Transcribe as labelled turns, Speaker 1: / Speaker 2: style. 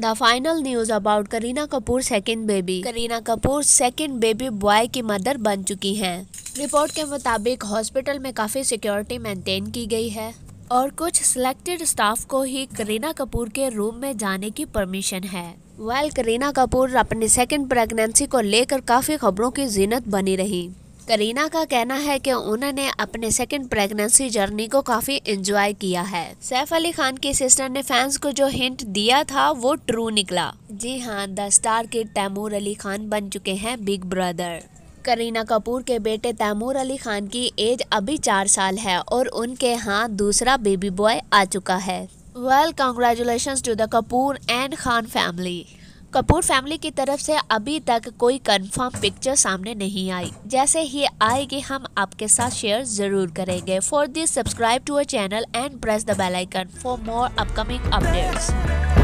Speaker 1: the final news about Kareena Kapoor second baby Kareena Kapoor second baby boy की mother बन चुकी हैं रिपोर्ट के मुताबिक हॉस्पिटल में काफ़ी सिक्योरिटी मेंटेन की गई है और कुछ सिलेक्टेड स्टाफ को ही करीना कपूर के रूम में जाने की परमिशन है वेल करीना कपूर अपनी सेकेंड प्रेगनेंसी को लेकर काफ़ी खबरों की जीनत बनी रही करीना का कहना है कि उन्होंने अपने सेकंड प्रेगनेंसी जर्नी को काफी एंजॉय किया है सैफ अली खान की सिस्टर ने फैंस को जो हिंट दिया था वो ट्रू निकला जी हाँ the star kid Taimur Ali Khan बन चुके हैं बिग ब्रदर करीना कपूर के बेटे तैमूर अली खान की एज अभी चार साल है और उनके यहाँ दूसरा बेबी बॉय आ चुका है well congratulation to the Kapoor and Khan family Kapoor family की तरफ से अभी तक कोई कंफर्म पिक्चर सामने नहीं आई जैसे ही आएगी हम आपके साथ शेयर जरूर करेंगे for this subscribe to our channel and press the bell icon for more upcoming updates